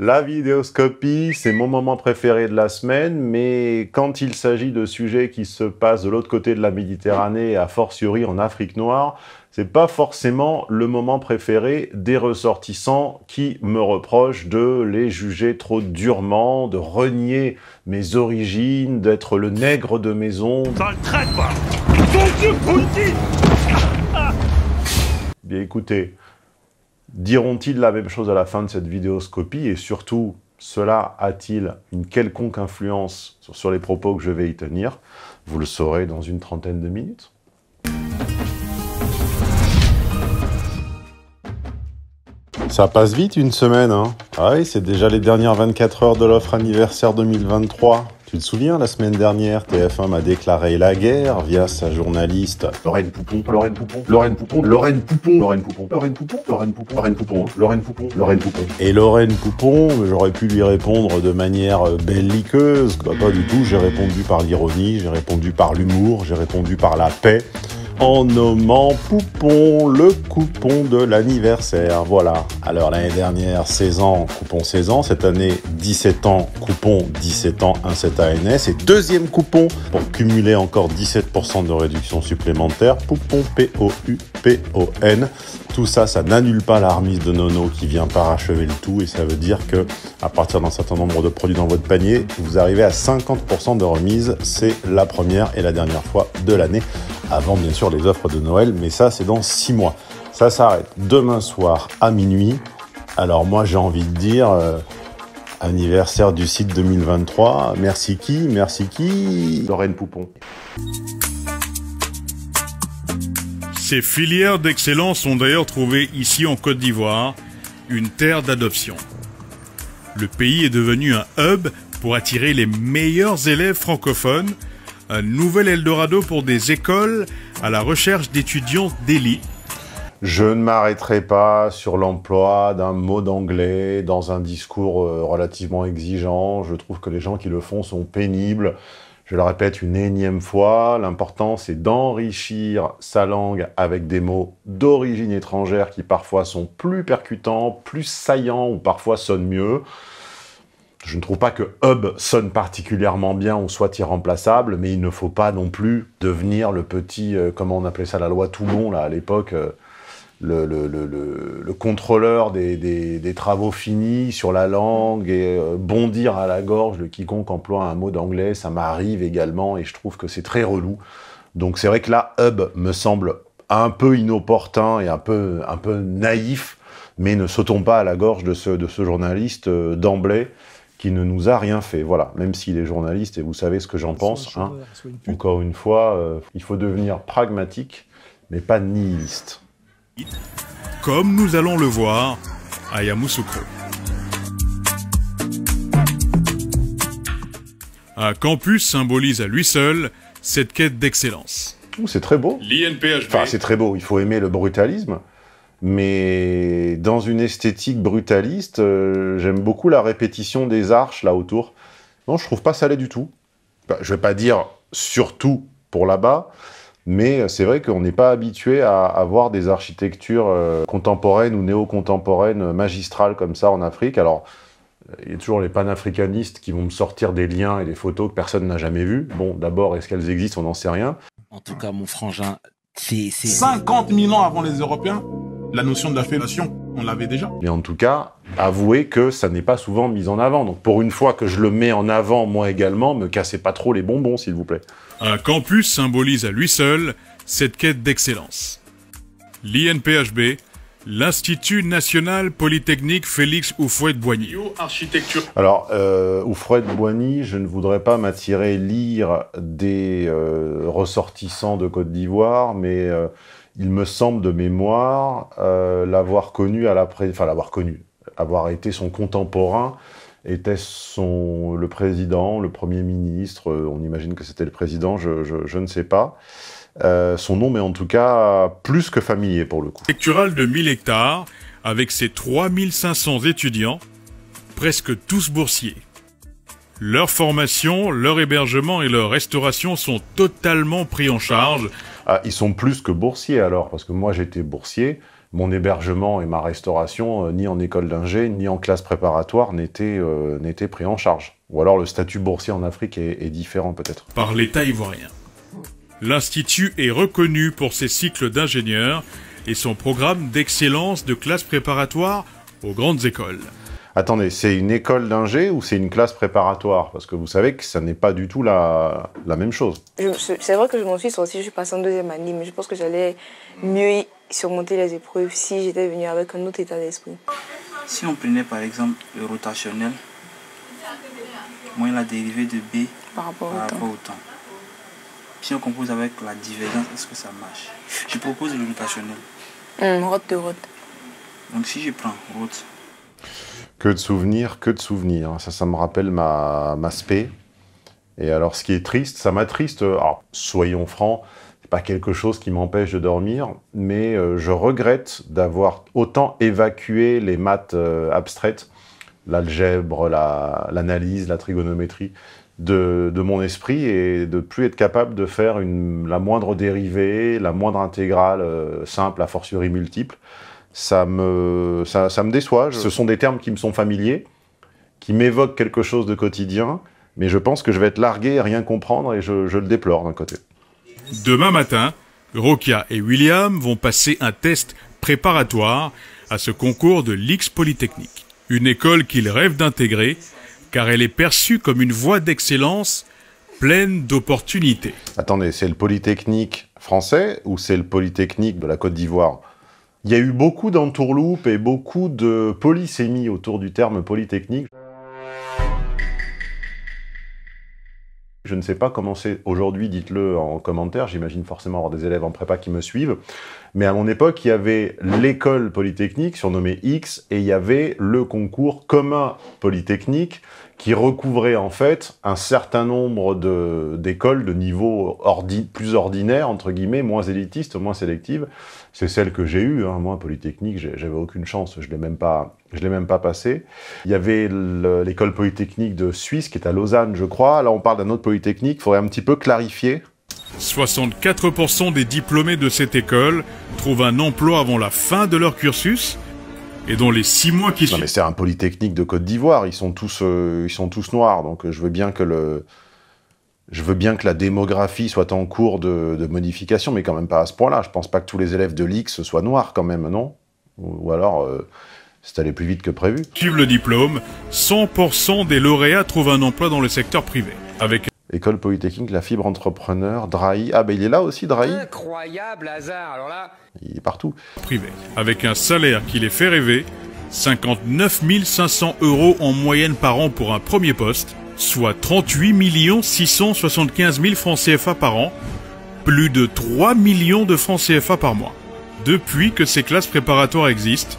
La vidéoscopie, c'est mon moment préféré de la semaine, mais quand il s'agit de sujets qui se passent de l'autre côté de la Méditerranée, à fortiori en Afrique noire, c'est pas forcément le moment préféré des ressortissants qui me reprochent de les juger trop durement, de renier mes origines, d'être le nègre de maison. Ça traite Bien écoutez, Diront-ils la même chose à la fin de cette vidéoscopie Et surtout, cela a-t-il une quelconque influence sur les propos que je vais y tenir Vous le saurez dans une trentaine de minutes. Ça passe vite une semaine, hein Ah oui, c'est déjà les dernières 24 heures de l'offre anniversaire 2023. Tu te souviens, la semaine dernière, TF1 m'a déclaré la guerre via sa journaliste Lorraine Poupon, Lorraine Poupon, Lorraine Poupon, Lorraine Poupon, Lorraine Poupon, Lorraine Poupon, Lorraine Poupon, Lorraine Poupon, Lorraine Poupon, Lorraine Poupon. Et Lorraine Poupon, j'aurais pu lui répondre de manière belliqueuse, bah, pas du tout, j'ai répondu par l'ironie, j'ai répondu par l'humour, j'ai répondu par la paix en nommant Poupon le coupon de l'anniversaire. Voilà. Alors l'année dernière, 16 ans, coupon 16 ans. Cette année, 17 ans, coupon 17 ans, 17 ans Et deuxième coupon pour cumuler encore 17% de réduction supplémentaire. Poupon, P-O-U-P-O-N tout ça, ça n'annule pas la remise de Nono qui vient parachever le tout et ça veut dire que à partir d'un certain nombre de produits dans votre panier, vous arrivez à 50% de remise. C'est la première et la dernière fois de l'année, avant bien sûr les offres de Noël, mais ça c'est dans six mois. Ça s'arrête demain soir à minuit. Alors moi j'ai envie de dire... Euh, anniversaire du site 2023. Merci qui Merci qui Lorraine Poupon. Ces filières d'excellence ont d'ailleurs trouvé ici en Côte d'Ivoire une terre d'adoption. Le pays est devenu un hub pour attirer les meilleurs élèves francophones, un nouvel Eldorado pour des écoles à la recherche d'étudiants d'élite. Je ne m'arrêterai pas sur l'emploi d'un mot d'anglais dans un discours euh, relativement exigeant. Je trouve que les gens qui le font sont pénibles. Je le répète une énième fois, l'important c'est d'enrichir sa langue avec des mots d'origine étrangère qui parfois sont plus percutants, plus saillants ou parfois sonnent mieux. Je ne trouve pas que hub sonne particulièrement bien ou soit irremplaçable, mais il ne faut pas non plus devenir le petit, euh, comment on appelait ça la loi Toulon là à l'époque, euh, le, contrôleur des, travaux finis sur la langue et euh, bondir à la gorge le quiconque emploie un mot d'anglais, ça m'arrive également et je trouve que c'est très relou. Donc c'est vrai que là, Hub me semble un peu inopportun et un peu, naïf, mais ne sautons pas à la gorge de ce, journaliste euh, d'emblée qui ne nous a rien fait. Voilà, même s'il est journaliste et vous savez ce que j'en pense. Hein. Encore une fois, euh, il faut devenir pragmatique, mais pas nihiliste comme nous allons le voir à Yamoussoukro. Un campus symbolise à lui seul cette quête d'excellence. C'est très beau. L'INPHB. Enfin, c'est très beau. Il faut aimer le brutalisme. Mais dans une esthétique brutaliste, euh, j'aime beaucoup la répétition des arches là autour. Non, je trouve pas ça laid du tout. bah, je vais pas dire surtout pour là-bas, mais euh, c'est vrai qu'on n'est pas habitué à avoir des architectures euh, contemporaines ou néo-contemporaines euh, magistrales comme ça en Afrique. Alors, il y a toujours les panafricanistes qui vont me sortir des liens et des photos que personne n'a jamais vues. Bon, d'abord, est-ce qu'elles existent On n'en sait rien. En tout cas, mon frangin, c'est... 50 000 ans avant les Européens, la notion de la fellation, on l'avait déjà. Mais en tout cas, avouer que ça n'est pas souvent mis en avant. Donc pour une fois que je le mets en avant moi également, me cassez pas trop les bonbons s'il vous plaît. Un campus symbolise à lui seul cette quête d'excellence. L'INPHB, l'Institut national polytechnique Félix Houphouët-Boigny. Alors, euh, Houphouët-Boigny, je ne voudrais pas m'attirer lire des euh, ressortissants de Côte d'Ivoire, mais euh, il me semble de mémoire euh, l'avoir connu à la pré... enfin l'avoir connu, avoir été son contemporain était son, le président, le Premier ministre euh, On imagine que c'était le président, je, je, ne sais pas. Euh, son nom mais en tout cas plus que familier pour le coup. de 1000 hectares, avec ses 3500 étudiants, presque tous boursiers. Leur formation, leur hébergement et leur restauration sont totalement pris en charge. Ah, ils sont plus que boursiers alors, parce que moi j'étais boursier, mon hébergement et ma restauration, euh, ni en école d'ingé, ni en classe préparatoire, euh, n'étaient pris en charge. Ou alors le statut boursier en Afrique est, différent peut-être. Par l'État ivoirien. L'Institut est reconnu pour ses cycles d'ingénieurs et son programme d'excellence de classe préparatoire aux grandes écoles. Attendez, c'est une école d'ingé ou c'est une classe préparatoire Parce que vous savez que ça n'est pas du tout la, la même chose. C'est vrai que je m'en suis sorti. je suis passée en deuxième année, mais je pense que j'allais mieux surmonter les épreuves si j'étais venu avec un autre état d'esprit. Si on prenait par exemple le rotationnel, moins la dérivée de B par rapport, au, temps. Si on compose avec la divergence, est-ce que ça marche Je propose le rotationnel. Mmh, rote de rote. Donc si je prends rote. Que de souvenirs, que de souvenirs. Ça, ça me rappelle ma, ma spé. Et alors, ce qui est triste, ça m'attriste. Alors, soyons francs, pas quelque chose qui m'empêche de dormir, mais euh, je regrette d'avoir autant évacué les maths euh, abstraites, l'algèbre, l'analyse, la, trigonométrie, de, mon esprit et de plus être capable de faire la moindre dérivée, la moindre intégrale euh, simple, a fortiori multiple, ça me, ça, me déçoit. ce sont des termes qui me sont familiers, qui m'évoquent quelque chose de quotidien, mais je pense que je vais être largué à rien comprendre et je le déplore d'un côté. Demain matin, Rokia et William vont passer un test préparatoire à ce concours de l'X Polytechnique, une école qu'ils rêvent d'intégrer car elle est perçue comme une voie d'excellence pleine d'opportunités. Attendez, c'est le Polytechnique français ou c'est le Polytechnique de la Côte d'Ivoire Il y a eu beaucoup d'entourloupes et beaucoup de polysémies autour du terme Polytechnique. je ne sais pas comment c'est aujourd'hui, dites-le en commentaire, j'imagine forcément avoir des élèves en prépa qui me suivent, mais à mon époque, il y avait l'école polytechnique, surnommée X, et il y avait le concours commun polytechnique, qui recouvrait en fait un certain nombre d'écoles de, niveau plus ordinaire, entre guillemets, moins élitiste, moins sélective. C'est celle que j'ai eue, hein. moi, Polytechnique, j'avais aucune chance, je ne l'ai même pas, Je même pas passé. Il y avait l'école Polytechnique de Suisse, qui est à Lausanne, je crois. Là, on parle d'un autre Polytechnique, il faudrait un petit peu clarifier. 64% des diplômés de cette école trouvent un emploi avant la fin de leur cursus et dans les six mois qui suivent. mais c'est un polytechnique de Côte d'Ivoire. Ils sont tous, euh, ils sont tous noirs. Donc, euh, je veux bien que le, je veux bien que la démographie soit en cours de, modification, mais quand même pas à ce point-là. Je pense pas que tous les élèves de l'X soient noirs, quand même, non ou, alors, euh, c'est allé plus vite que prévu. Suivent le diplôme, 100% des lauréats trouvent un emploi dans le secteur privé, avec École Polytechnique, la fibre entrepreneur, Drahi. Ah ben il est là aussi, Drahi. Incroyable hasard, alors là. Il est partout. Privé, avec un salaire qui les fait rêver, 59 500 euros en moyenne par an pour un premier poste, soit 38 675 000 francs CFA par an, plus de 3 millions de francs CFA par mois. Depuis que ces classes préparatoires existent,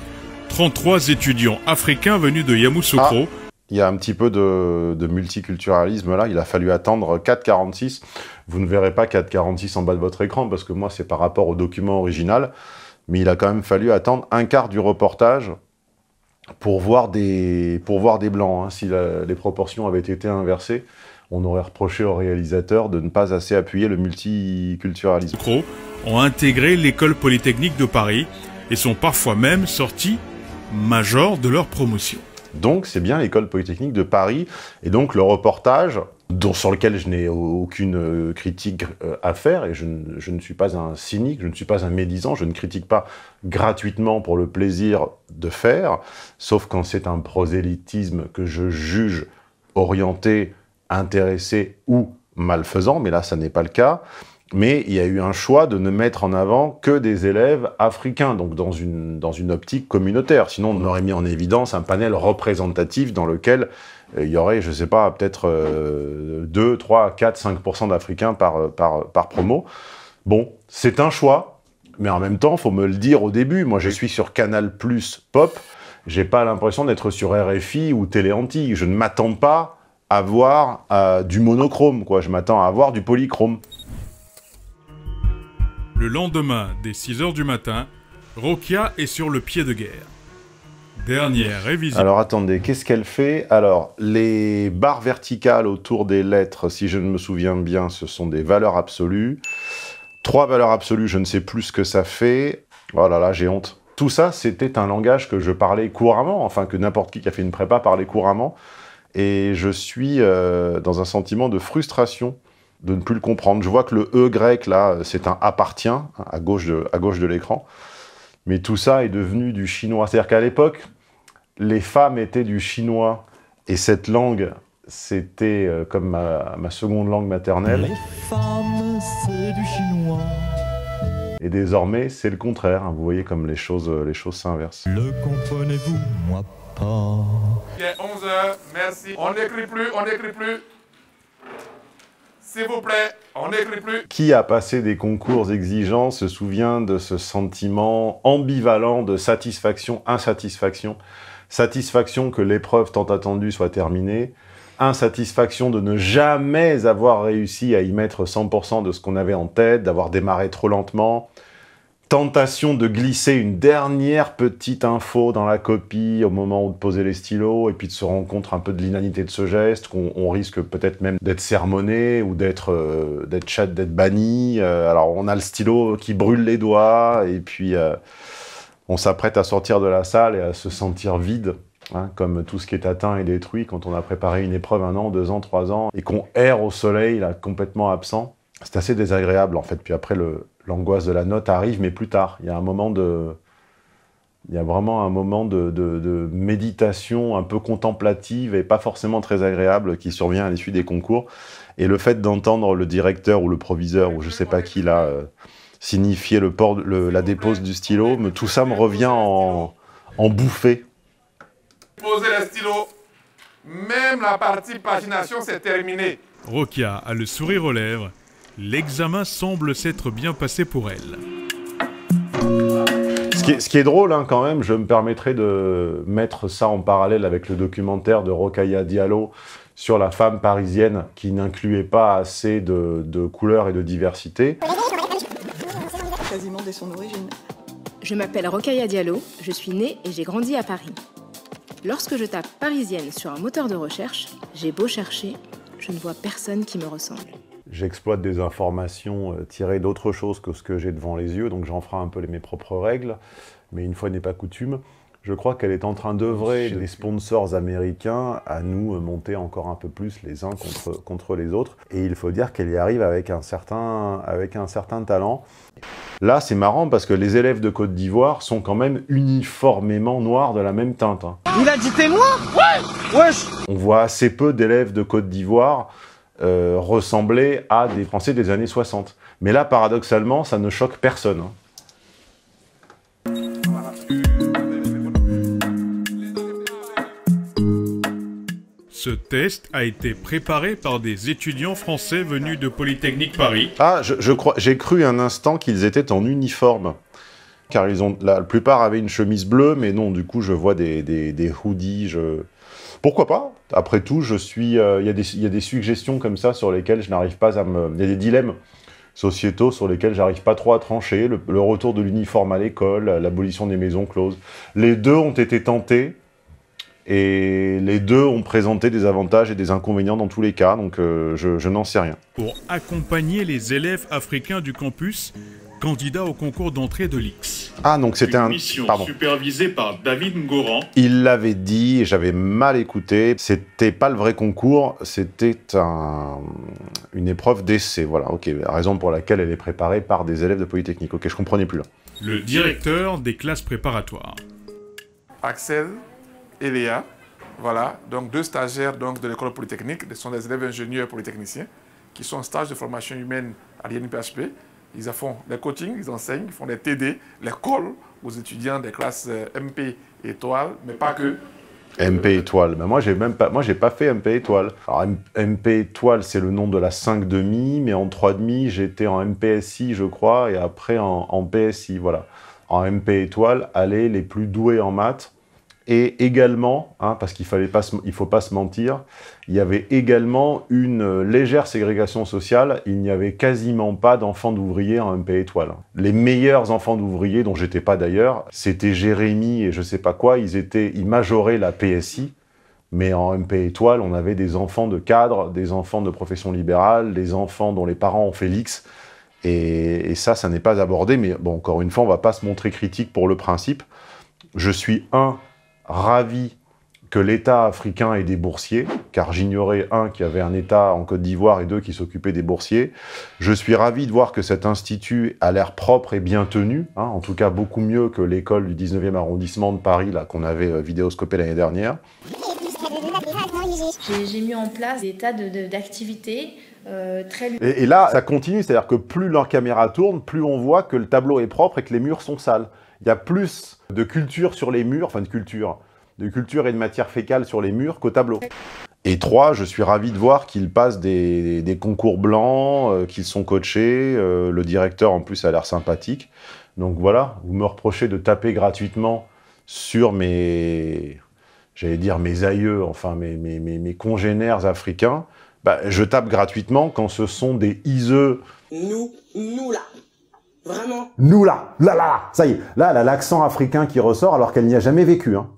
33 étudiants africains venus de Yamoussoukro ah il y a un petit peu de, multiculturalisme là. Il a fallu attendre 4,46. Vous ne verrez pas 4,46 en bas de votre écran parce que moi, c'est par rapport au document original. Mais il a quand même fallu attendre un quart du reportage pour voir des, pour voir des blancs. Hein. Si les proportions avaient été inversées, on aurait reproché au réalisateur de ne pas assez appuyer le multiculturalisme. Les ont intégré l'école polytechnique de Paris et sont parfois même sortis majors de leur promotion. Donc c'est bien l'école polytechnique de Paris. Et donc le reportage, dont, sur lequel je n'ai aucune euh, critique euh, à faire, et je, je, ne suis pas un cynique, je ne suis pas un médisant, je ne critique pas gratuitement pour le plaisir de faire, sauf quand c'est un prosélytisme que je juge orienté, intéressé ou malfaisant, mais là ça n'est pas le cas. Mais il y a eu un choix de ne mettre en avant que des élèves africains, donc dans une, dans une optique communautaire. Sinon, on aurait mis en évidence un panel représentatif dans lequel euh, il y aurait, je ne sais pas, peut-être 2, 3, 4, 5 d'Africains euh, par, promo. Bon, c'est un choix, mais en même temps, faut me le dire au début. Moi, je suis sur Canal Plus Pop, j'ai pas l'impression d'être sur RFI ou Télé Antilles. Je ne m'attends pas à voir euh, du monochrome, quoi. Je m'attends à voir du polychrome. Le lendemain, dès 6h du matin, Rokia est sur le pied de guerre. Dernière révision. Alors attendez, qu'est-ce qu'elle fait Alors, les barres verticales autour des lettres, si je ne me souviens bien, ce sont des valeurs absolues. Trois valeurs absolues, je ne sais plus ce que ça fait. Oh là là, j'ai honte. Tout ça, c'était un langage que je parlais couramment, enfin que n'importe qui qui a fait une prépa parlait couramment. Et je suis euh, dans un sentiment de frustration de ne plus le comprendre. Je vois que le E grec, là, c'est un appartient, hein, à gauche de, de l'écran. Mais tout ça est devenu du chinois. C'est-à-dire qu'à l'époque, les femmes étaient du chinois, et cette langue, c'était euh, comme ma, seconde langue maternelle. Les femmes, c'est du chinois. Et désormais, c'est le contraire. Hein. Vous voyez comme les choses les choses s'inversent. Le comprenez-vous, moi pas. Il est 11h, merci. On n'écrit plus, on n'écrit plus. S'il vous plaît, on n'écrit plus. Qui a passé des concours exigeants se souvient de ce sentiment ambivalent de satisfaction-insatisfaction Satisfaction que l'épreuve tant attendue soit terminée, insatisfaction de ne jamais avoir réussi à y mettre 100% de ce qu'on avait en tête, d'avoir démarré trop lentement, tentation de glisser une dernière petite info dans la copie au moment où de poser les stylos, et puis de se rendre compte un peu de l'inanité de ce geste, qu'on risque peut-être même d'être sermonné ou d'être euh, d'être chat, d'être banni. Euh, alors on a le stylo qui brûle les doigts, et puis euh, on s'apprête à sortir de la salle et à se sentir vide. Hein, comme tout ce qui est atteint et détruit quand on a préparé une épreuve un an, deux ans, trois ans, et qu'on erre au soleil, là, complètement absent c'est assez désagréable en fait. Puis après, l'angoisse de la note arrive, mais plus tard. Il y a un moment de, il y a vraiment un moment de, méditation un peu contemplative et pas forcément très agréable qui survient à l'issue des concours. Et le fait d'entendre le directeur ou le proviseur ou je sais pas qui là euh, signifier le la dépose du stylo, tout ça me revient en, bouffée. stylo, même la partie pagination, c'est terminé. Rokia a le sourire aux lèvres L'examen semble s'être bien passé pour elle. Ce qui est, drôle hein, quand même, je me permettrai de mettre ça en parallèle avec le documentaire de Rokhaya Diallo sur la femme parisienne qui n'incluait pas assez de, couleurs et de diversité. Quasiment dès son origine. Je m'appelle Rokhaya Diallo, je suis née et j'ai grandi à Paris. Lorsque je tape parisienne sur un moteur de recherche, j'ai beau chercher, je ne vois personne qui me ressemble j'exploite des informations euh, tirées d'autres choses que ce que j'ai devant les yeux, donc j'en ferai un peu mes propres règles, mais une fois n'est pas coutume, je crois qu'elle est en train d'œuvrer les sponsors américains à nous euh, monter encore un peu plus les uns contre, contre les autres. Et il faut dire qu'elle y arrive avec un certain, avec un certain talent. Là, c'est marrant parce que les élèves de Côte d'Ivoire sont quand même uniformément noirs de la même teinte. Hein. Il a dit t'es noir Ouais Wesh On voit assez peu d'élèves de Côte d'Ivoire euh, ressemblait à des Français des années 60. Mais là, paradoxalement, ça ne choque personne. Hein. Ce test a été préparé par des étudiants français venus de Polytechnique Paris. Ah, je, crois, j'ai cru un instant qu'ils étaient en uniforme. Car ils ont, la, plupart avaient une chemise bleue, mais non, du coup, je vois des, hoodies, je... Pourquoi pas Après tout, je suis. Euh, il y, a des suggestions comme ça sur lesquelles je n'arrive pas à me. Il y a des dilemmes sociétaux sur lesquels j'arrive pas trop à trancher. Le, retour de l'uniforme à l'école, euh, l'abolition des maisons closes. Les deux ont été tentés. Et les deux ont présenté des avantages et des inconvénients dans tous les cas, donc euh, je n'en sais rien. Pour accompagner les élèves africains du campus, candidat au concours d'entrée de l'IX. Ah, donc c'était un. mission par David Ngoran. Il l'avait dit, j'avais mal écouté. C'était pas le vrai concours, c'était une épreuve d'essai. Voilà, ok, raison pour laquelle elle est préparée par des élèves de Polytechnique. Ok, je comprenais plus Le directeur des classes préparatoires. Axel et Léa, voilà, donc deux stagiaires donc, de l'école polytechnique, ce sont des élèves ingénieurs polytechniciens qui sont en stage de formation humaine à l'INPHP ils font les coachings, ils enseignent, ils font les TD, les calls aux étudiants des classes euh, MP étoiles, mais pas que. MP étoile. Mais moi, j'ai même pas, moi, j'ai pas fait MP étoile. Alors, MP étoile, c'est le nom de la 5,5, mais en 3,5, j'étais en MPSI, je crois, et après en, PSI, voilà. En MP étoile, aller les plus doués en maths. Et également, hein, parce qu'il fallait pas, il faut pas se mentir, il y avait également une légère ségrégation sociale. Il n'y avait quasiment pas d'enfants d'ouvriers en MP étoile. Les meilleurs enfants d'ouvriers, dont j'étais pas d'ailleurs, c'était Jérémy et je sais pas quoi. Ils étaient, ils majoraient la PSI. Mais en MP étoile, on avait des enfants de cadre, des enfants de profession libérale, des enfants dont les parents ont Félix. Et, et ça, ça n'est pas abordé. Mais bon, encore une fois, on va pas se montrer critique pour le principe. Je suis un ravi que l'État africain ait des boursiers car j'ignorais, un, qui avait un État en Côte d'Ivoire et deux, qui s'occupaient des boursiers. Je suis ravi de voir que cet institut a l'air propre et bien tenu, hein, en tout cas beaucoup mieux que l'école du 19e arrondissement de Paris, là, qu'on avait euh, vidéoscopé l'année dernière. J'ai mis en place des tas d'activités. Euh, très... et, et là, ça continue, c'est-à-dire que plus leur caméra tourne, plus on voit que le tableau est propre et que les murs sont sales. Il y a plus de culture sur les murs, enfin de culture, de culture et de matière fécale sur les murs qu'au tableau. Et trois, je suis ravi de voir qu'ils passent des, des, concours blancs, euh, qu'ils sont coachés. Euh, le directeur, en plus, a l'air sympathique. Donc voilà, vous me reprochez de taper gratuitement sur mes, j'allais dire mes aïeux, enfin mes, mes, mes, congénères africains. Bah, je tape gratuitement quand ce sont des iseux. Nous, nous là. Vraiment. Nous là, là, là, ça y est, là, là, l'accent africain qui ressort alors qu'elle n'y a jamais vécu. Hein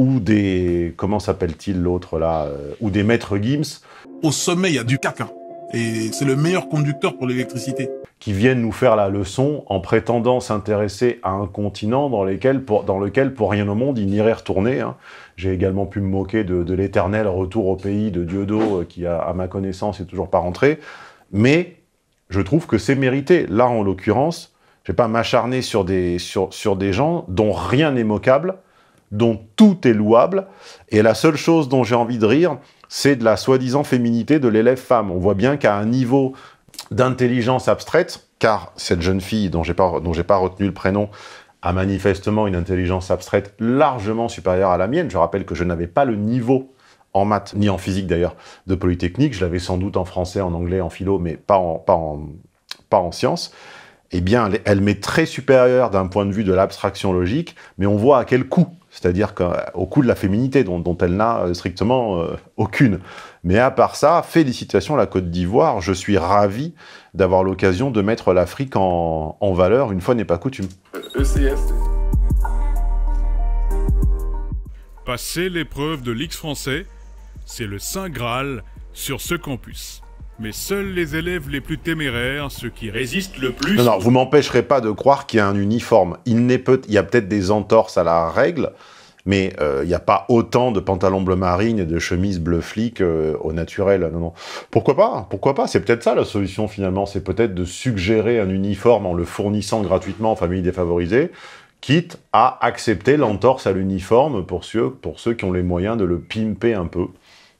ou des comment s'appelle-t-il l'autre là euh, ou des maîtres Gims. Au sommet, il y a du caca et c'est le meilleur conducteur pour l'électricité. Qui viennent nous faire la leçon en prétendant s'intéresser à un continent dans, lequel, pour rien au monde, ils n'iraient retourner. Hein. J'ai également pu me moquer de, l'éternel retour au pays de Dieudo, euh, qui, à ma connaissance, est toujours pas rentré. Mais je trouve que c'est mérité. Là, en l'occurrence, je ne vais pas m'acharner sur des, sur, sur des gens dont rien n'est moquable, dont tout est louable, et la seule chose dont j'ai envie de rire, c'est de la soi-disant féminité de l'élève femme. On voit bien qu'à un niveau d'intelligence abstraite, car cette jeune fille dont j'ai pas, dont pas retenu le prénom a manifestement une intelligence abstraite largement supérieure à la mienne. Je rappelle que je n'avais pas le niveau en maths, ni en physique d'ailleurs, de Polytechnique. Je l'avais sans doute en français, en anglais, en philo, mais pas en, pas en, pas en sciences. Eh bien, elle m'est très supérieure d'un point de vue de l'abstraction logique, mais on voit à quel coût c'est-à-dire qu'au coup de la féminité, dont, elle n'a euh, strictement euh, aucune. Mais à part ça, félicitations à la Côte d'Ivoire, je suis ravi d'avoir l'occasion de mettre l'Afrique en, valeur, une fois n'est pas coutume. Euh, e Passer l'épreuve de l'X français, c'est le Saint Graal sur ce campus mais seuls les élèves les plus téméraires, ceux qui résistent le plus... Non, non, vous m'empêcherez pas de croire qu'il y a un uniforme. Il, peut... Il y a peut-être des entorses à la règle, mais euh, il n'y a pas autant de pantalons bleu marine et de chemises bleu flic euh, au naturel. Non, non. Pourquoi pas Pourquoi pas C'est peut-être ça la solution finalement, c'est peut-être de suggérer un uniforme en le fournissant gratuitement aux familles défavorisées, quitte à accepter l'entorse à l'uniforme pour ceux, pour ceux qui ont les moyens de le pimper un peu.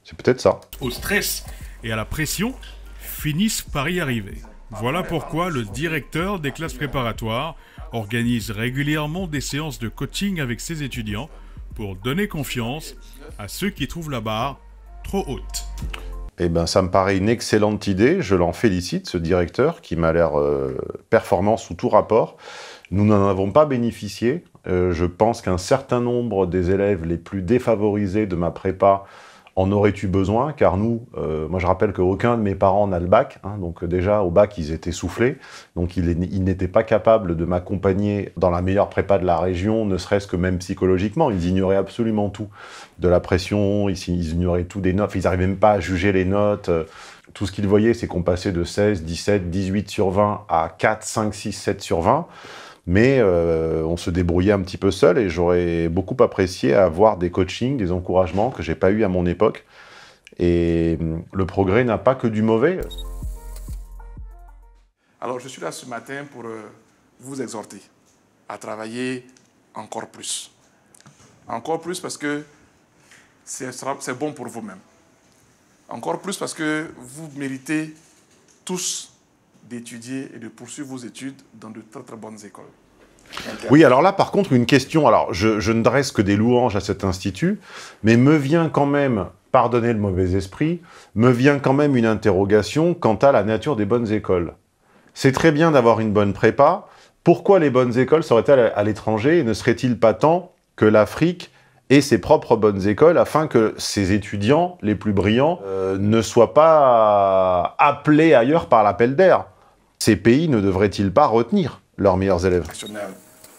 C'est peut-être ça. Au stress et à la pression finissent par y arriver. Voilà pourquoi le directeur des classes préparatoires organise régulièrement des séances de coaching avec ses étudiants pour donner confiance à ceux qui trouvent la barre trop haute. Eh ben, ça me paraît une excellente idée. Je l'en félicite, ce directeur, qui m'a l'air euh, performant sous tout rapport. Nous n'en avons pas bénéficié. Euh, je pense qu'un certain nombre des élèves les plus défavorisés de ma prépa en aurais-tu besoin Car nous, euh, moi je rappelle qu'aucun de mes parents n'a le bac, hein. donc euh, déjà au bac ils étaient soufflés, donc ils, n'étaient pas capables de m'accompagner dans la meilleure prépa de la région, ne serait-ce que même psychologiquement, ils ignoraient absolument tout de la pression, ils, ils ignoraient tout des notes, ils n'arrivaient même pas à juger les notes. Euh, tout ce qu'ils voyaient, c'est qu'on passait de 16, 17, 18 sur 20 à 4, 5, 6, 7 sur 20 mais euh, on se débrouillait un petit peu seul et j'aurais beaucoup apprécié avoir des coachings, des encouragements que j'ai pas eu à mon époque. Et mm, le progrès n'a pas que du mauvais. Alors je suis là ce matin pour euh, vous exhorter à travailler encore plus. Encore plus parce que c'est bon pour vous-même. Encore plus parce que vous méritez tous d'étudier et de poursuivre vos études dans de très très bonnes écoles. Oui, alors là, par contre, une question. Alors, je, ne dresse que des louanges à cet institut, mais me vient quand même, pardonnez le mauvais esprit, me vient quand même une interrogation quant à la nature des bonnes écoles. C'est très bien d'avoir une bonne prépa. Pourquoi les bonnes écoles seraient-elles à l'étranger et ne serait-il pas temps que l'Afrique ait ses propres bonnes écoles afin que ses étudiants les plus brillants euh, ne soient pas appelés ailleurs par l'appel d'air ces pays ne devraient-ils pas retenir leurs meilleurs élèves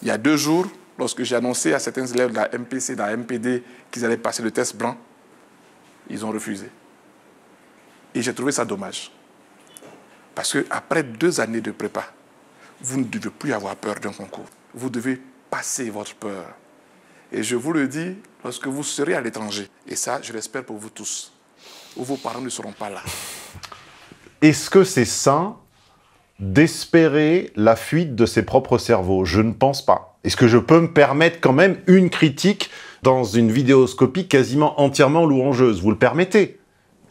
Il y a deux jours, lorsque j'ai annoncé à certains élèves de la MPC, de la MPD, qu'ils allaient passer le test blanc, ils ont refusé. Et j'ai trouvé ça dommage. Parce qu'après deux années de prépa, vous ne devez plus avoir peur d'un concours. Vous devez passer votre peur. Et je vous le dis, lorsque vous serez à l'étranger, et ça, je l'espère pour vous tous, où vos parents ne seront pas là. Est-ce que c'est sain d'espérer la fuite de ses propres cerveaux Je ne pense pas. Est-ce que je peux me permettre quand même une critique dans une vidéoscopie quasiment entièrement louangeuse Vous le permettez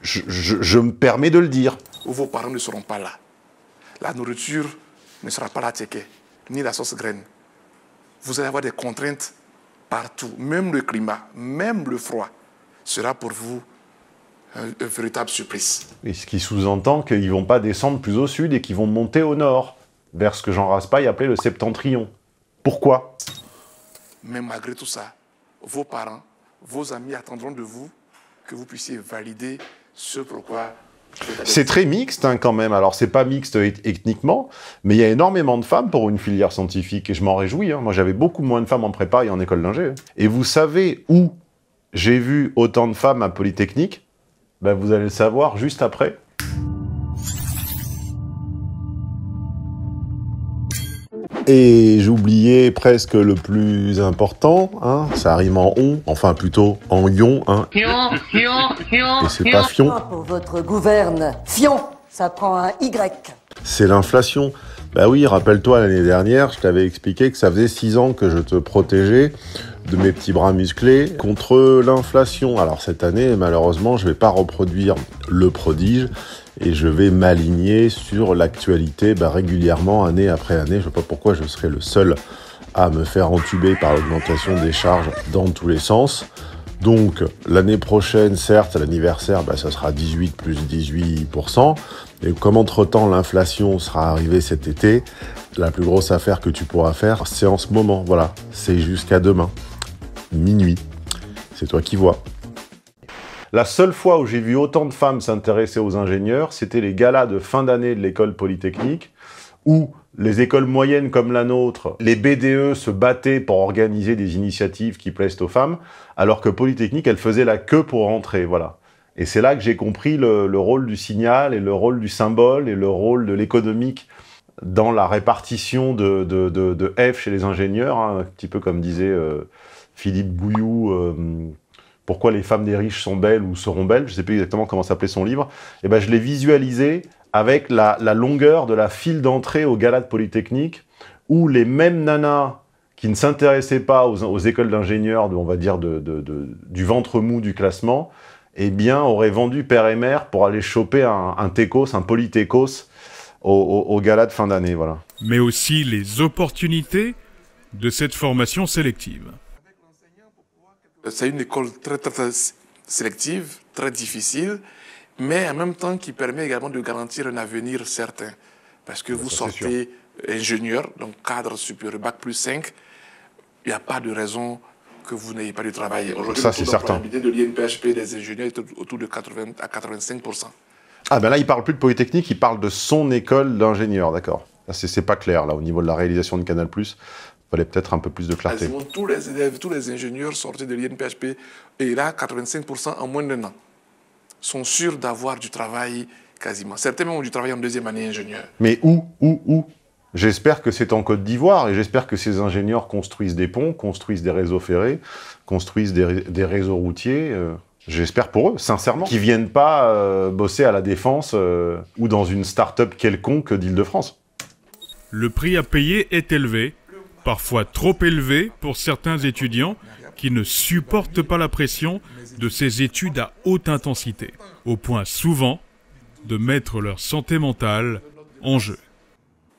je, me permets de le dire. vos parents ne seront pas là. La nourriture ne sera pas la tchèque, ni la sauce graine. Vous allez avoir des contraintes partout, même le climat, même le froid sera pour vous une véritable surprise. Et ce qui sous-entend qu'ils vont pas descendre plus au sud et qu'ils vont monter au nord, vers ce que Jean Raspail appelait le septentrion. Pourquoi Mais malgré tout ça, vos parents, vos amis attendront de vous que vous puissiez valider ce pourquoi c'est très mixte hein, quand même. Alors c'est pas mixte ethniquement, mais il y a énormément de femmes pour une filière scientifique et je m'en réjouis. Hein. Moi j'avais beaucoup moins de femmes en prépa et en école d'ingé. Hein. Et vous savez où j'ai vu autant de femmes à Polytechnique ben vous allez le savoir juste après. Et j'oubliais presque le plus important, hein, ça arrive en on, enfin plutôt en ion. Hein. Et c'est pas fion. Pour votre gouverne, fion, ça prend un Y. C'est l'inflation. Bah oui, rappelle-toi l'année dernière, je t'avais expliqué que ça faisait six ans que je te protégeais de mes petits bras musclés contre l'inflation. Alors cette année, malheureusement, je ne vais pas reproduire le prodige et je vais m'aligner sur l'actualité bah, régulièrement, année après année. Je ne sais pas pourquoi je serai le seul à me faire entuber par l'augmentation des charges dans tous les sens. Donc l'année prochaine, certes, l'anniversaire, bah, ça sera 18 plus 18%. Et comme entre-temps l'inflation sera arrivée cet été, la plus grosse affaire que tu pourras faire, c'est en ce moment. Voilà, c'est jusqu'à demain minuit. C'est toi qui vois. La seule fois où j'ai vu autant de femmes s'intéresser aux ingénieurs, c'était les galas de fin d'année de l'école polytechnique, où les écoles moyennes comme la nôtre, les BDE se battaient pour organiser des initiatives qui plaisent aux femmes, alors que Polytechnique, elle faisait la queue pour rentrer, voilà. Et c'est là que j'ai compris le, le, rôle du signal et le rôle du symbole et le rôle de l'économique dans la répartition de, F chez les ingénieurs, hein, un petit peu comme disait euh, Philippe Bouillou, euh, Pourquoi les femmes des riches sont belles ou seront belles, je ne sais plus exactement comment s'appelait son livre, et eh ben, je l'ai visualisé avec la, longueur de la file d'entrée au gala de Polytechnique, où les mêmes nanas qui ne s'intéressaient pas aux, écoles d'ingénieurs, on va dire du ventre mou du classement, eh bien, auraient vendu père et mère pour aller choper un, un Tecos, un Polytechos, au, au, gala de fin d'année. Mais aussi les opportunités de cette formation sélective. Euh, c'est une école très, très, sélective, très difficile, mais en même temps qui permet également de garantir un avenir certain. Parce que vous sortez ingénieur, donc cadre supérieur, bac plus 5, il n'y a pas de raison que vous n'ayez pas du travail. Aujourd'hui, la de de l'INPHP des ingénieurs est autour de 80 à 85 ah ben là, il parle plus de Polytechnique, il parle de son école d'ingénieur, d'accord. C'est pas clair, là, au niveau de la réalisation de Canal+, il fallait peut-être un peu plus de clarté. tous les tous les ingénieurs sortis de l'INPHP, et là, 85% en moins d'un an, sont sûrs d'avoir du travail quasiment. Certains ont du travail en deuxième année ingénieur. Mais où, où, où J'espère que c'est en Côte d'Ivoire et j'espère que ces ingénieurs construisent des ponts, construisent des réseaux ferrés, construisent des, réseaux routiers. Euh, J'espère pour eux, sincèrement, qu'ils viennent pas euh, bosser à la défense euh, ou dans une start-up quelconque d'Île-de-France. Le prix à payer est élevé, parfois trop élevé pour certains étudiants qui ne supportent pas la pression de ces études à haute intensité, au point souvent de mettre leur santé mentale en jeu.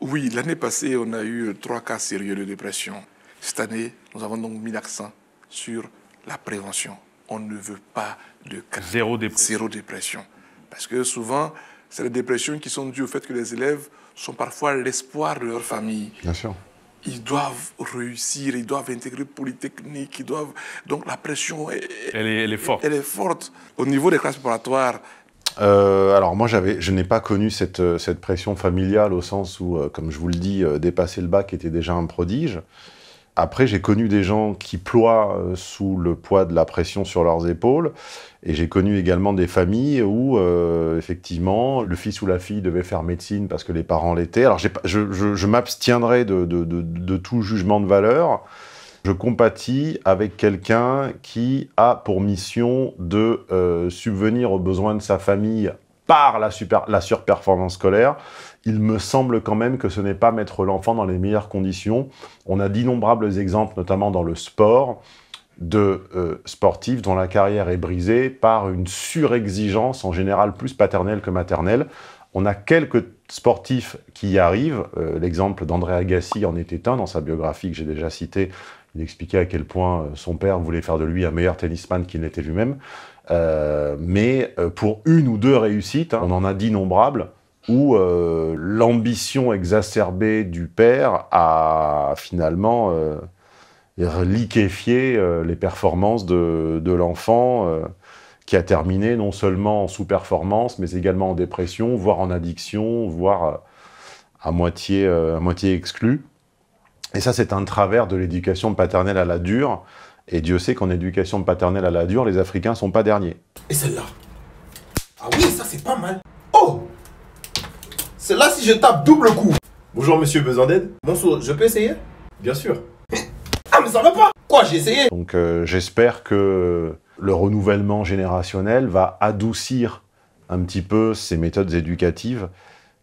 Oui, l'année passée, on a eu trois cas sérieux de dépression. Cette année, nous avons donc mis l'accent sur la prévention on ne veut pas de zéro dépression. Zéro dépression. Parce que souvent, c'est les dépressions qui sont dues au fait que les élèves sont parfois l'espoir de leur famille. Bien sûr. Ils doivent réussir, ils doivent intégrer Polytechnique, ils doivent... Donc la pression est, elle est, forte. Elle est forte. Au niveau des classes préparatoires, euh, alors moi, je n'ai pas connu cette, euh, cette, pression familiale au sens où, euh, comme je vous le dis, dépasser le bac était déjà un prodige. Après, j'ai connu des gens qui ploient euh, sous le poids de la pression sur leurs épaules, et j'ai connu également des familles où, euh, effectivement, le fils ou la fille devait faire médecine parce que les parents l'étaient. Alors, je, m'abstiendrai de, tout jugement de valeur. Je compatis avec quelqu'un qui a pour mission de euh, subvenir aux besoins de sa famille par la, surperformance scolaire, il me semble quand même que ce n'est pas mettre l'enfant dans les meilleures conditions. On a d'innombrables exemples, notamment dans le sport, de euh, sportifs dont la carrière est brisée par une surexigence, en général plus paternelle que maternelle. On a quelques sportifs qui y arrivent. Euh, l'exemple d'André Agassi en était un dans sa biographie que j'ai déjà citée. Il expliquait à quel point euh, son père voulait faire de lui un meilleur tennisman qu'il n'était lui-même. Euh, mais euh, pour une ou deux réussites, hein, on en a d'innombrables, où euh, l'ambition exacerbée du père a finalement liquéfié les performances de, l'enfant, qui a terminé non seulement en sous-performance, mais également en dépression, voire en addiction, voire à moitié, à moitié exclu. Et ça, c'est un travers de l'éducation paternelle à la dure, et Dieu sait qu'en éducation paternelle à la dure, les Africains sont pas derniers. Et celle-là Ah oui, ça c'est pas mal. Oh Celle-là, si je tape double coup. Bonjour monsieur, besoin d'aide Bonsoir, je peux essayer Bien sûr. ah mais ça va pas Quoi, j'ai essayé Donc euh, j'espère que le renouvellement générationnel va adoucir un petit peu ces méthodes éducatives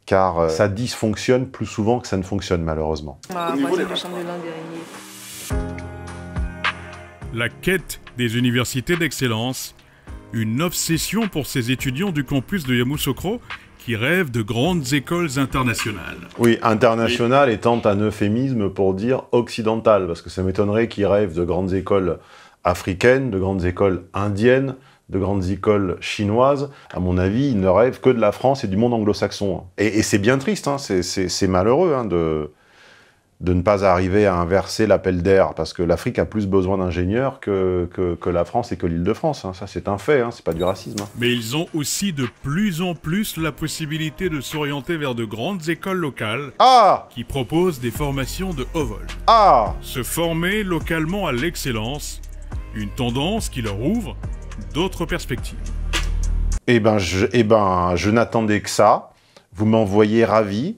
car euh, ça dysfonctionne plus souvent que ça ne fonctionne malheureusement. Bah, la quête des universités d'excellence, une obsession pour ces étudiants du campus de Yamoussoukro qui rêvent de grandes écoles internationales. Oui, international étant un euphémisme pour dire occidental, parce que ça m'étonnerait qu'ils rêvent de grandes écoles africaines, de grandes écoles indiennes, de grandes écoles chinoises, à mon avis, ils ne rêvent que de la France et du monde anglo-saxon. Et, c'est bien triste, hein, c'est malheureux hein, de, de ne pas arriver à inverser l'appel d'air, parce que l'Afrique a plus besoin d'ingénieurs que, la France et que l'île de France. Hein. Ça, c'est un fait, hein, c'est pas du racisme. Hein. Mais ils ont aussi de plus en plus la possibilité de s'orienter vers de grandes écoles locales ah! qui proposent des formations de haut vol. Ah! Se former localement à l'excellence, une tendance qui leur ouvre d'autres perspectives. Eh ben, je, eh ben, je n'attendais que ça. Vous m'envoyez ravi.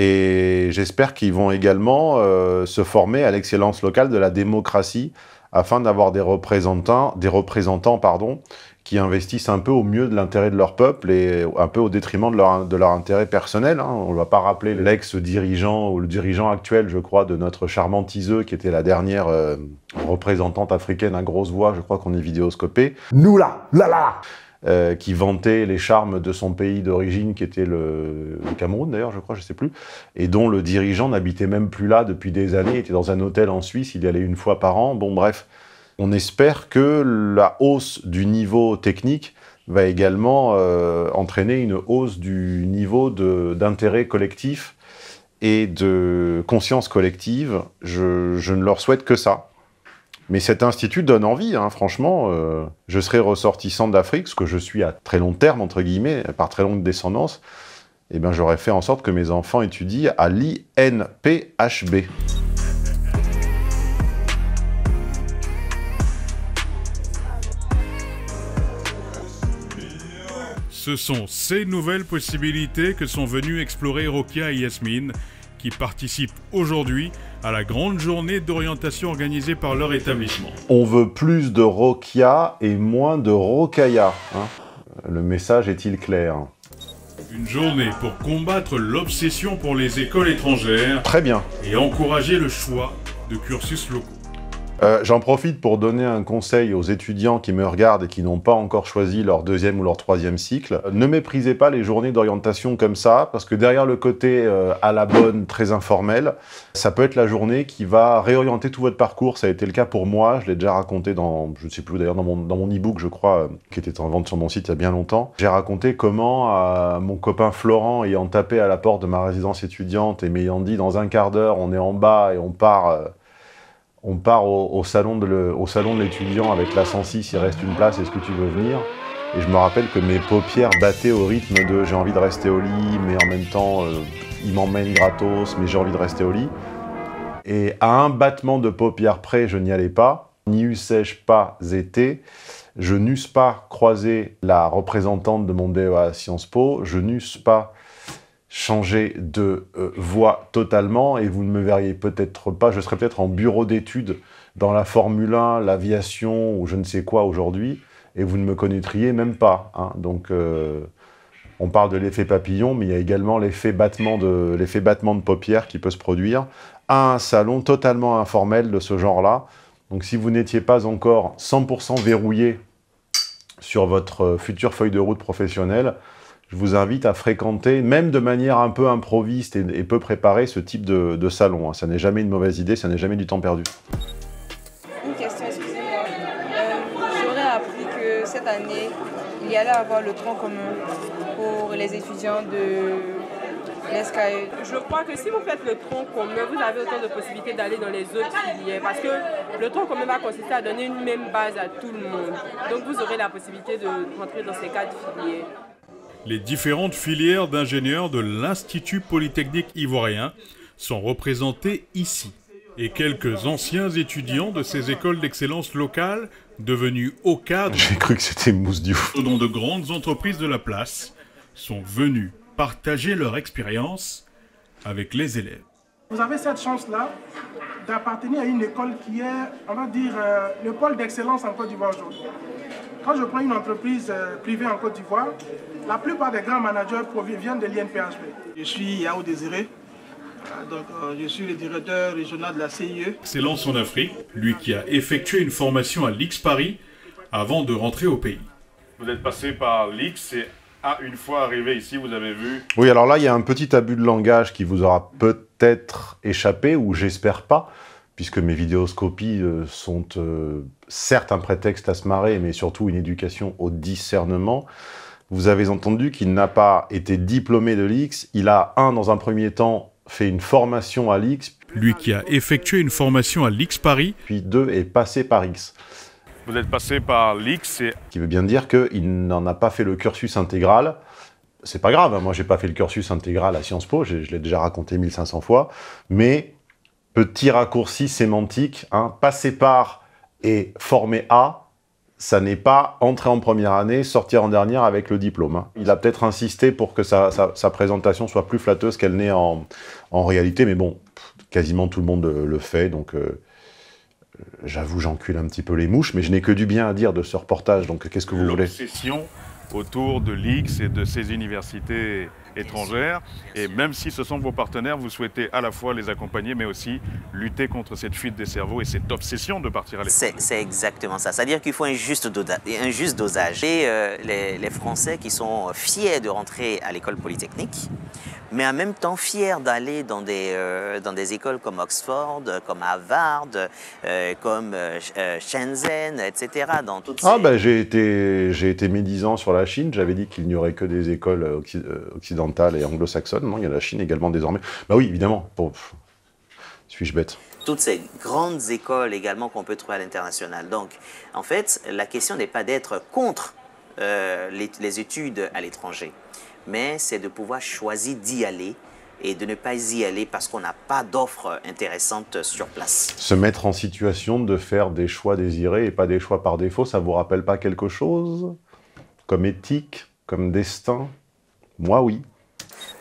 Et j'espère qu'ils vont également euh, se former à l'excellence locale de la démocratie afin d'avoir des représentants, des représentants pardon, qui investissent un peu au mieux de l'intérêt de leur peuple et un peu au détriment de leur, intérêt personnel. Hein. On ne va pas rappeler l'ex-dirigeant ou le dirigeant actuel, je crois, de notre charmante Iseux, qui était la dernière euh, représentante africaine à grosse voix, je crois qu'on est vidéoscopé. Nous là, là là euh, qui vantait les charmes de son pays d'origine, qui était le, Cameroun d'ailleurs, je crois, je ne sais plus, et dont le dirigeant n'habitait même plus là depuis des années, était dans un hôtel en Suisse, il y allait une fois par an. Bon, bref, on espère que la hausse du niveau technique va également euh, entraîner une hausse du niveau d'intérêt collectif et de conscience collective. je ne leur souhaite que ça. Mais cet institut donne envie, hein, franchement. Euh, je serais ressortissant d'Afrique, ce que je suis à très long terme, entre guillemets, par très longue descendance. Eh bien, j'aurais fait en sorte que mes enfants étudient à l'INPHB. Ce sont ces nouvelles possibilités que sont venues explorer Rokia et Yasmine, qui participent aujourd'hui à la grande journée d'orientation organisée par leur établissement. On veut plus de Rokia et moins de Rokaya. Hein. Le message est-il clair une journée pour combattre l'obsession pour les écoles étrangères. Très bien. Et encourager le choix de cursus locaux. Euh, j'en profite pour donner un conseil aux étudiants qui me regardent et qui n'ont pas encore choisi leur deuxième ou leur troisième cycle. Ne méprisez pas les journées d'orientation comme ça, parce que derrière le côté euh, à la bonne, très informel, ça peut être la journée qui va réorienter tout votre parcours. Ça a été le cas pour moi, je l'ai déjà raconté dans, je ne sais plus d'ailleurs, dans mon, e-book, je crois, euh, qui était en vente sur mon site il y a bien longtemps. J'ai raconté comment mon copain Florent, ayant tapé à la porte de ma résidence étudiante et m'ayant dit dans un quart d'heure, on est en bas et on part on part au, au salon de l'étudiant avec la 106, il reste une place, est-ce que tu veux venir Et je me rappelle que mes paupières battaient au rythme de j'ai envie de rester au lit, mais en même temps, euh, il m'emmène gratos, mais j'ai envie de rester au lit. Et à un battement de paupières près, je n'y allais pas, n'y eussé-je pas été. Je n'eusse pas croisé la représentante de mon DEA Sciences Po, je n'eusse pas changer de voix euh, voie totalement, et vous ne me verriez peut-être pas, je serais peut-être en bureau d'études dans la Formule 1, l'aviation, ou je ne sais quoi aujourd'hui, et vous ne me connaîtriez même pas. Hein. Donc, euh, on parle de l'effet papillon, mais il y a également l'effet battement, de, battement de paupières qui peut se produire à un salon totalement informel de ce genre-là. Donc, si vous n'étiez pas encore 100% verrouillé sur votre euh, future feuille de route professionnelle, je vous invite à fréquenter, même de manière un peu improviste et, peu préparée, ce type de, salon. Hein. Ça n'est jamais une mauvaise idée, ça n'est jamais du temps perdu. Une question, excusez-moi. Euh, j'aurais appris que cette année, il y allait avoir le tronc commun pour les étudiants de l'ESCAE. Je crois que si vous faites le tronc commun, vous avez autant de possibilités d'aller dans les autres filières parce que le tronc commun va consister à donner une même base à tout le monde. Donc vous aurez la possibilité de rentrer dans ces quatre filières. Les différentes filières d'ingénieurs de l'Institut Polytechnique Ivoirien sont représentées ici et quelques anciens étudiants de ces écoles d'excellence locales, devenus au cadre J'ai cru que c'était Mousse dont de grandes entreprises de la place sont venus partager leur expérience avec les élèves. Vous avez cette chance-là d'appartenir à une école qui est, on va dire, euh, le pôle d'excellence en Côte d'Ivoire aujourd'hui. Quand je prends une entreprise euh, privée en Côte d'Ivoire, la plupart des grands managers proviennent de l'INPHP. Je suis Yao Désiré, ah, donc, euh, je suis le directeur régional de la CIE. Lance en Afrique, lui qui a effectué une formation à l'IX Paris avant de rentrer au pays. Vous êtes passé par l'IX et à une fois arrivé ici, vous avez vu. Oui, alors là, il y a un petit abus de langage qui vous aura peut-être échappé, ou j'espère pas, puisque mes vidéoscopies euh, sont euh, certes un prétexte à se marrer, mais surtout une éducation au discernement. Vous avez entendu qu'il n'a pas été diplômé de l'IX. Il a, un, dans un premier temps, fait une formation à l'IX. Lui qui a effectué une formation à l'IX Paris. Puis deux, est passé par X. Vous êtes passé par l'IX et... Qui veut bien dire qu'il n'en a pas fait le cursus intégral. C'est pas grave, hein, moi j'ai pas fait le cursus intégral à Sciences Po, je, l'ai déjà raconté 1500 fois, mais petit raccourci sémantique, Un hein, passer par et former à, ça n'est pas entrer en première année, sortir en dernière avec le diplôme. Hein. Il a peut-être insisté pour que sa, présentation soit plus flatteuse qu'elle n'est en, en, réalité, mais bon, quasiment tout le monde euh, le fait, donc euh, j'avoue, j'encule un petit peu les mouches, mais je n'ai que du bien à dire de ce reportage, donc qu'est-ce que vous voulez autour de l'IX et de ces universités étrangères. Et même si ce sont vos partenaires, vous souhaitez à la fois les accompagner, mais aussi lutter contre cette fuite des cerveaux et cette obsession de partir à l'étranger. C'est exactement ça. C'est-à-dire qu'il faut un juste, dosage. Un Et euh, les, les Français qui sont fiers de rentrer à l'école polytechnique, mais en même temps fier d'aller dans, des, euh, dans des écoles comme Oxford, euh, comme Harvard, euh, comme Shenzhen, etc. Dans ah, ben, j'ai été, j'ai été médisant sur la Chine. J'avais dit qu'il n'y aurait que des écoles occidentales et anglo-saxonnes. Non, il y a la Chine également désormais. Bah oui, évidemment. Suis-je bête toutes ces grandes écoles également qu'on peut trouver à l'international. Donc, en fait, la question n'est pas d'être contre les études à l'étranger mais c'est de pouvoir choisir d'y aller et de ne pas y aller parce qu'on n'a pas d'offres intéressantes sur place. Se mettre en situation de faire des choix désirés et pas des choix par défaut, ça vous rappelle pas quelque chose Comme éthique, comme destin Moi oui.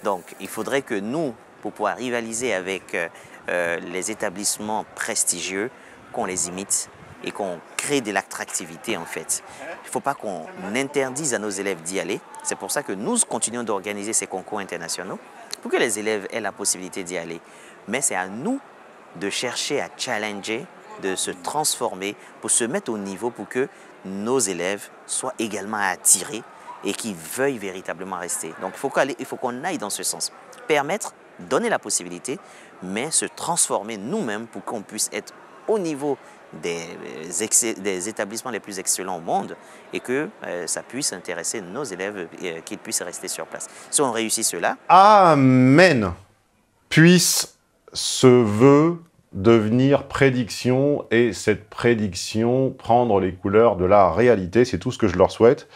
Donc il faudrait que nous, pour pouvoir rivaliser avec euh, euh, les établissements prestigieux, qu'on les imite et qu'on crée de l'attractivité en fait. Il ne faut pas qu'on interdise à nos élèves d'y aller. C'est pour ça que nous continuons d'organiser ces concours internationaux pour que les élèves aient la possibilité d'y aller. Mais c'est à nous de chercher à challenger, de se transformer pour se mettre au niveau pour que nos élèves soient également attirés et qu'ils veuillent véritablement rester. Donc il faut qu'on aille dans ce sens. Permettre, donner la possibilité, mais se transformer nous-mêmes pour qu'on puisse être au niveau des, euh, des, établissements les plus excellents au monde et que euh, ça puisse intéresser nos élèves et euh, qu'ils puissent rester sur place. Si on réussit cela. Amen Puisse ce vœu devenir prédiction et cette prédiction prendre les couleurs de la réalité, c'est tout ce que je leur souhaite.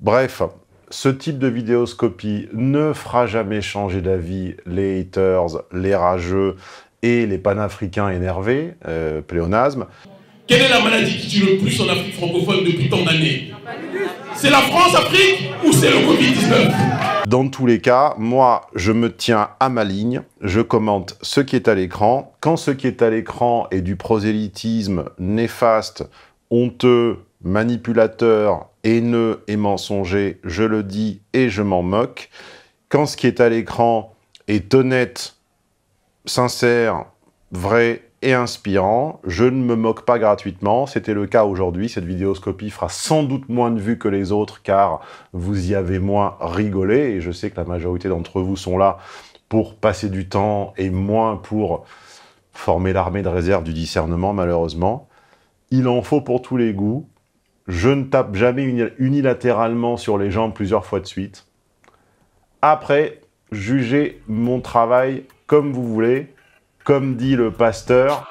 Bref, ce type de vidéoscopie ne fera jamais changer d'avis les haters, les rageux, et les panafricains énervés, euh, pléonasme. Quelle est la maladie qui tue le plus en Afrique francophone depuis tant d'années C'est la France-Afrique ou c'est le Covid-19 Dans tous les cas, moi, je me tiens à ma ligne, je commente ce qui est à l'écran. Quand ce qui est à l'écran est du prosélytisme néfaste, honteux, manipulateur, haineux et mensonger, je le dis et je m'en moque. Quand ce qui est à l'écran est honnête, sincère, vrai et inspirant. Je ne me moque pas gratuitement, c'était le cas aujourd'hui. Cette vidéoscopie fera sans doute moins de vues que les autres car vous y avez moins rigolé et je sais que la majorité d'entre vous sont là pour passer du temps et moins pour former l'armée de réserve du discernement, malheureusement. Il en faut pour tous les goûts. Je ne tape jamais unilatéralement sur les jambes plusieurs fois de suite. Après, jugez mon travail comme vous voulez, comme dit le pasteur.